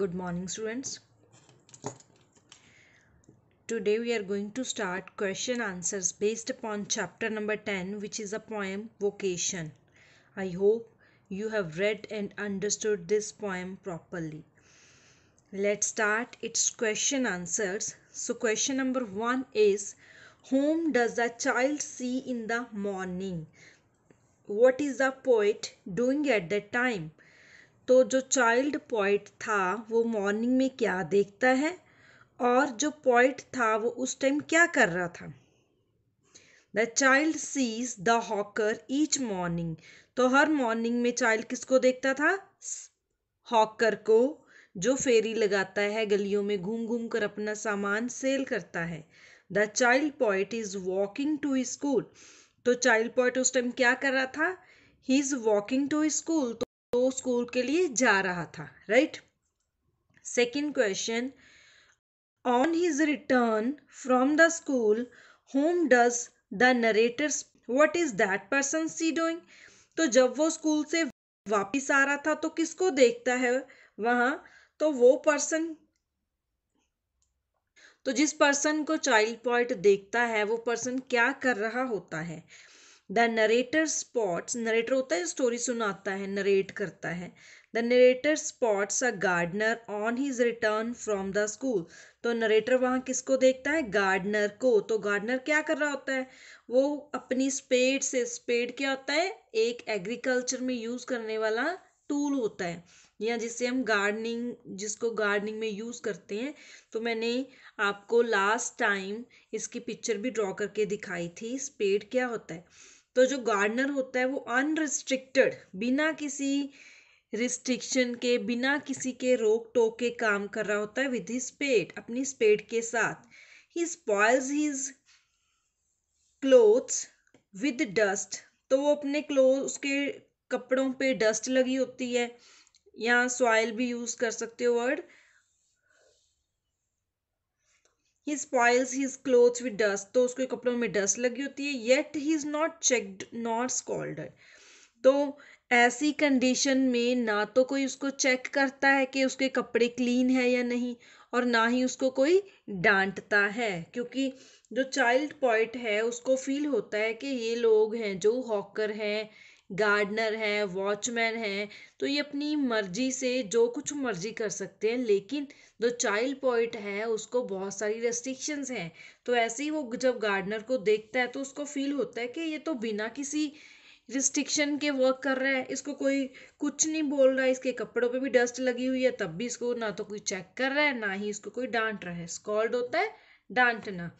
good morning students today we are going to start question answers based upon chapter number 10 which is a poem vocation i hope you have read and understood this poem properly let's start its question answers so question number 1 is whom does the child see in the morning what is the poet doing at that time तो जो child poet था वो morning में क्या देखता है और जो पॉइट था वो उस टाइम क्या कर रहा था the child sees the hawker each morning तो हर मॉर्निंग में चाइल्ड किसको देखता था हॉकर को जो फेरी लगाता है गलियों में घूम घूम कर अपना सामान सेल करता है the child poet is walking to school तो चाइल्ड पॉइट उस टाइम क्या कर रहा था he is walking to school तो स्कूल के लिए जा रहा था right second question on his return from the school home does the narrator what is that person see doing तो जब वो स्कूल से वापिस आ रहा था तो किसको देखता है वहां तो वो पर्सन तो जिस पर्सन को चाइल्ड पॉइंट देखता है वो पर्सन क्या कर रहा होता है द नरेटर स्पॉट्स नरेटर होता है स्टोरी सुनाता है नरेट करता है the narrator spots a gardener on his return from the school तो नरेटर वहाँ किसको देखता है गार्डनर को तो गार्डनर क्या कर रहा होता है वो अपनी स्पेड से स्पेड क्या होता है एक एग्रीकल्चर में यूज़ करने वाला टूल होता है या जिससे हम गार्डनिंग जिसको गार्डनिंग में यूज़ करते हैं तो मैंने आपको लास्ट टाइम इसकी पिक्चर भी ड्रॉ करके दिखाई थी स्पेड क्या होता है तो जो गार्डनर होता है वो अनरिस्ट्रिक्टेड बिना किसी रिस्ट्रिक्शन के बिना किसी के रोक टोक के काम कर रहा होता है विद हिज पेट अपनी स्पेट के साथ he spoils his clothes with dust तो वो अपने क्लोथ उसके कपड़ों पे डस्ट लगी होती है या सॉइल भी यूज़ कर सकते हो word he spoils his clothes with dust तो उसके कपड़ों में डस्ट लगी होती है yet he is not checked not scolded तो ऐसी कंडीशन में ना तो कोई उसको चेक करता है कि उसके कपड़े क्लीन है या नहीं और ना ही उसको कोई डांटता है क्योंकि जो चाइल्ड पॉइंट है उसको फील होता है कि ये लोग हैं जो हॉकर हैं गार्डनर है वॉचमैन है तो ये अपनी मर्जी से जो कुछ मर्जी कर सकते हैं लेकिन जो चाइल्ड पॉइंट है उसको बहुत सारी रेस्ट्रिक्शंस हैं तो ऐसे ही वो जब गार्डनर को देखता है तो उसको फील होता है कि ये तो बिना किसी रिस्ट्रिक्शन के वर्क कर रहा है इसको कोई कुछ नहीं बोल रहा है इसके कपड़ों पे भी डस्ट लगी हुई है तब भी इसको ना तो कोई चेक कर रहा है ना ही इसको कोई डांट रहा है स्कॉल्ड होता है डांटना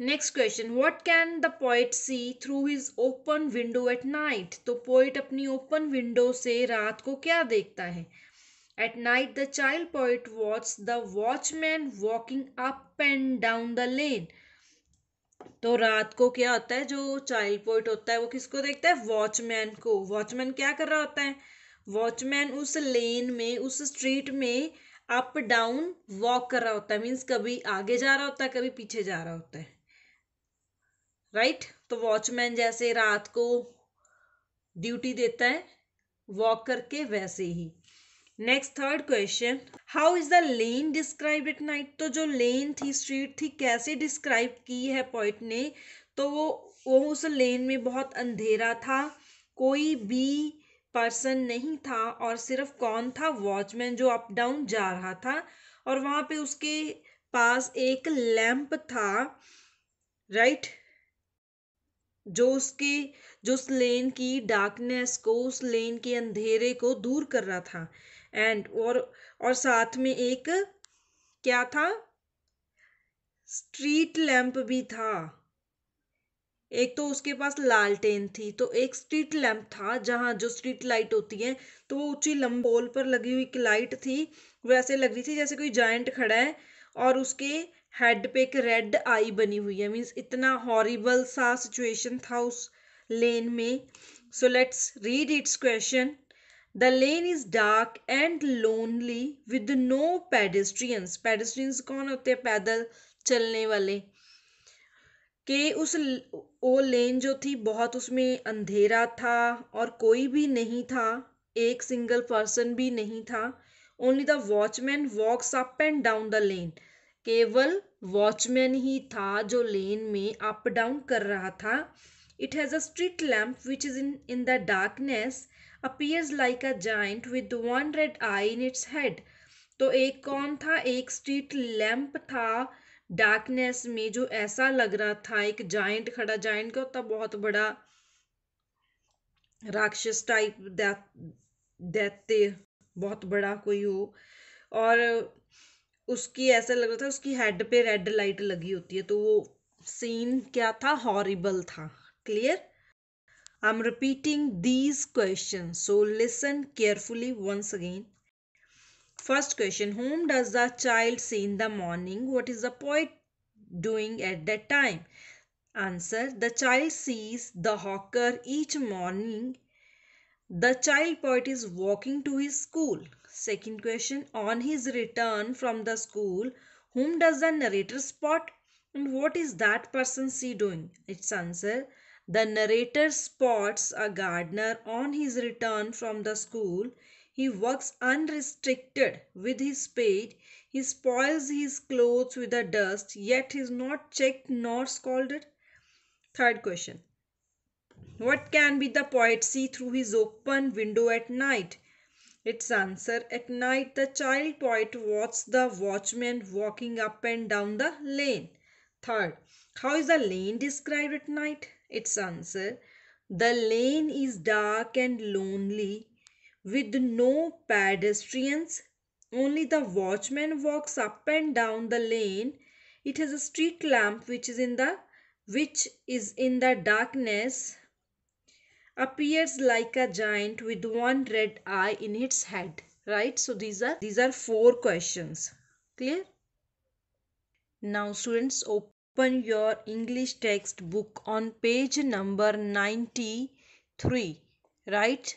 next question what can the poet see through his open window at night तो पोइट अपनी ओपन विंडो से रात को क्या देखता है at night the child poet watch the watchman walking up and down the lane तो रात को क्या होता है जो चाइल्ड पोइट होता है वो किसको देखता है वॉचमैन को वॉचमैन क्या कर रहा होता है वॉचमैन उस लेन में उस स्ट्रीट में अप डाउन वॉक कर रहा होता है मीन्स कभी आगे जा रहा होता है कभी पीछे जा रहा होता है राइट तो वॉचमैन जैसे रात को ड्यूटी देता है वॉक करके वैसे ही next third question how is the lane describe it night तो जो लेन थी स्ट्रीट थी कैसे डिस्क्राइब की है पॉइंट ने तो वो वो उस लेन में बहुत अंधेरा था कोई भी पर्सन नहीं था और सिर्फ कौन था वॉचमैन जो अप डाउन जा रहा था और वहाँ पे उसके पास एक लैंप था राइट right? जो उसके जो उस लेन की डार्कनेस को उस लेन के अंधेरे को दूर कर रहा था एंड और और साथ में एक क्या था स्ट्रीट लैंप भी था एक तो उसके पास लालटेन थी तो एक स्ट्रीट लैंप था जहाँ जो स्ट्रीट लाइट होती है तो वो ऊंची लंबोल पर लगी हुई एक लाइट थी वैसे लग रही थी जैसे कोई जाइंट खड़ा है और उसके हेड पे एक रेड आई बनी हुई है मीन्स इतना हॉरिबल सा सिचुएशन था उस लेन में so let's read its question the lane is dark and lonely with no pedestrians pedestrians कौन होते हैं पैदल चलने वाले के उस वो लेन जो थी बहुत उसमें अंधेरा था और कोई भी नहीं था एक सिंगल पर्सन भी नहीं था only the watchman walks up and down the lane केवल वॉचमैन ही था जो लेन में अप डाउन कर रहा था it has a street lamp which is in in the darkness appears like a giant with one red eye in its head तो एक कौन था एक स्ट्रीट लैम्प था डार्कनेस में जो ऐसा लग रहा था एक जाइंट खड़ा जाइंट का होता बहुत बड़ा राक्षस टाइप दैत्य बहुत बड़ा कोई हो और उसकी ऐसा लग रहा था उसकी हेड पे रेड लाइट लगी होती है तो वो सीन क्या था हॉरिबल था clear I am repeating these question so listen carefully once again first question home does the child see in the morning what is the point doing at the time answer the child sees the hawker each morning The child poet is walking to his school. Second question On his return from the school, whom does the narrator spot and what is that person see doing? Its answer The narrator spots a gardener on his return from the school. He works unrestricted with his spade. He spoils his clothes with the dust, yet is not checked nor scolded. Third question what can be the poet see through his open window at night? Its answer at night the child poet watches the watchman walking up and down the lane. Third, how is the lane described at night? Its answer the lane is dark and lonely with no pedestrians. Only the watchman walks up and down the lane. It has a street lamp which is in the which is in the darkness appears like a giant with one red eye in its head right so these are these are four questions clear now students open your english textbook on page number 93 right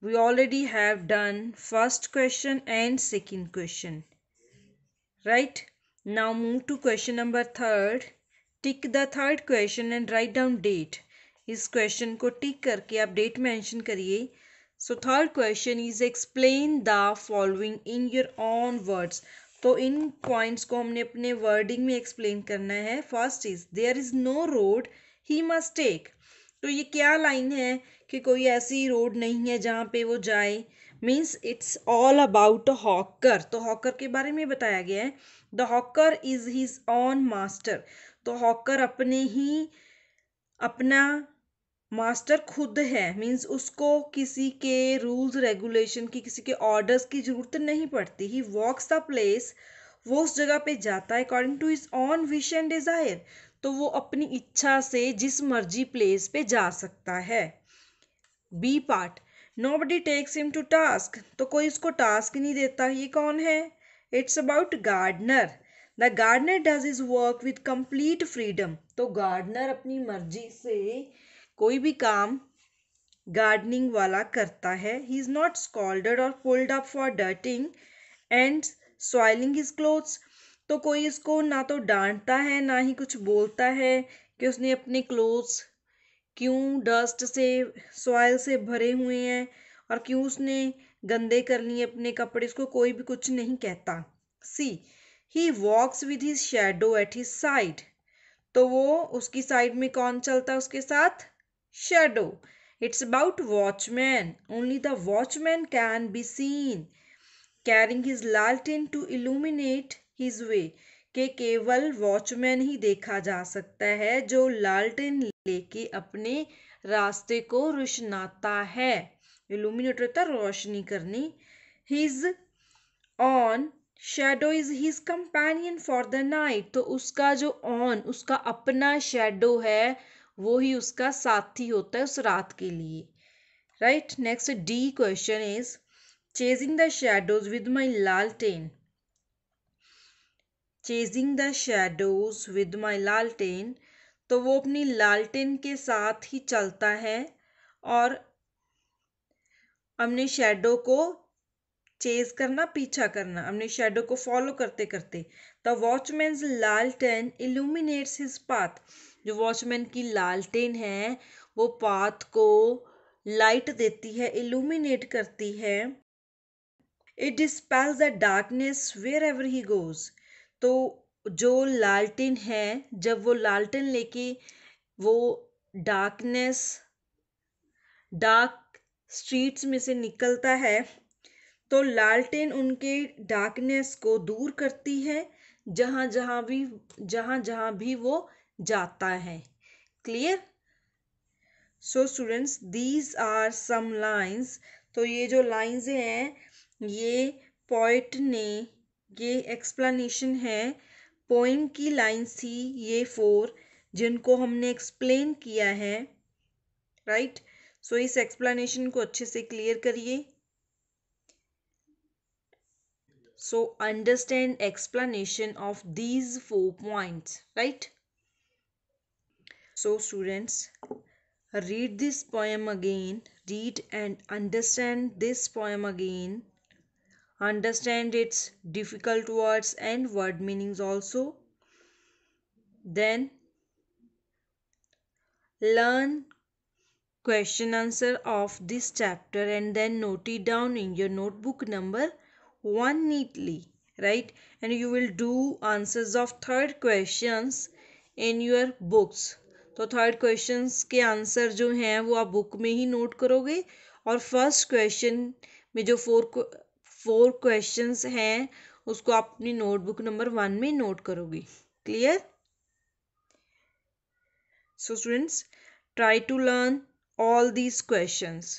we already have done first question and second question right now move to question number third tick the third question and write down date इस question को tick करके आप date mention करिए so third question is explain the following in your own words तो in points को हमने अपने wording में एक्सप्लेन करना है first is there is no road he must take तो ये क्या लाइन है कि कोई ऐसी रोड नहीं है जहाँ पे वो जाए means it's all about a hawker तो हॉकर के बारे में बताया गया है the hawker is his own master तो हॉकर अपने ही अपना मास्टर खुद है मीन्स उसको किसी के रूल्स रेगुलेशन की किसी के ऑर्डर्स की ज़रूरत नहीं पड़ती ही वॉक्स द प्लेस वो उस जगह पे जाता है according to his own wish and desire तो वो अपनी इच्छा से जिस मर्जी प्लेस पे जा सकता है be part nobody takes him to task तो कोई उसको टास्क नहीं देता ये कौन है it's about gardener the gardener does his work with complete freedom तो गार्डनर अपनी मर्जी से कोई भी काम गार्डनिंग वाला करता है ही इज़ नॉट स्कॉल्डेड और pulled up for dirtying and soiling his clothes तो कोई इसको ना तो डांटता है ना ही कुछ बोलता है कि उसने अपने क्लोथ्स क्यों डस्ट से सॉइल से भरे हुए हैं और क्यों उसने गंदे कर लिए अपने कपड़े इसको कोई भी कुछ नहीं कहता see he walks with his shadow at his side तो वो उसकी साइड में कौन चलता है उसके साथ shadow it's about watchman only the watchman can be seen carrying his लालटेन टू इल्यूमिनेट हिज वे के केवल वॉचमैन ही देखा जा सकता है जो लालटेन लेके अपने रास्ते को रोशनाता है इल्यूमिनेटर होता रोशनी करनी his own shadow is his companion for the night तो उसका जो ऑन उसका अपना शेडो है वो ही उसका साथी होता है उस रात के लिए right next the question is chasing the shadows with my लालटेन chasing the shadows with my लालटेन तो वो अपनी लालटेन के साथ ही चलता है और अपने शेडो को चेज करना पीछा करना अपने शेडो को फॉलो करते करते द वॉचमैन लालटेन इल्यूमिनेट्स हिज पाथ जो वॉचमैन की लालटेन है वो पाथ को लाइट देती है इल्यूमिनेट करती है it dispels the darkness wherever he goes तो जो लालटेन है जब वो लालटेन लेके वो डार्कनेस डार्क स्ट्रीट्स में से निकलता है तो लालटेन उनके डार्कनेस को दूर करती है जहाँ जहाँ भी जहाँ जहाँ भी वो जाता है clear so students these are some lines तो ये जो लाइन्स हैं ये पोइट ने ये एक्सप्लेनेशन है पोइम की लाइन्स थी ये फोर जिनको हमने एक्सप्लेन किया है राइट right? सो so, इस एक्सप्लेनेशन को अच्छे से क्लियर करिए So understand explanation of these four points, right? So students, read this poem again, read and understand this poem again. Understand its difficult words and word meanings also. Then learn question answer of this chapter and then note it down in your notebook number one neatly right and you will do answers of third questions in your books तो third questions के answer जो हैं वो आप book में ही note करोगे और first question में जो फोर फोर क्वेश्चंस हैं उसको आप अपनी नोटबुक नंबर वन में नोट करोगे clear so students try to learn all these questions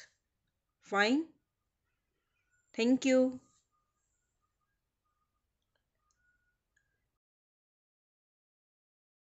fine thank you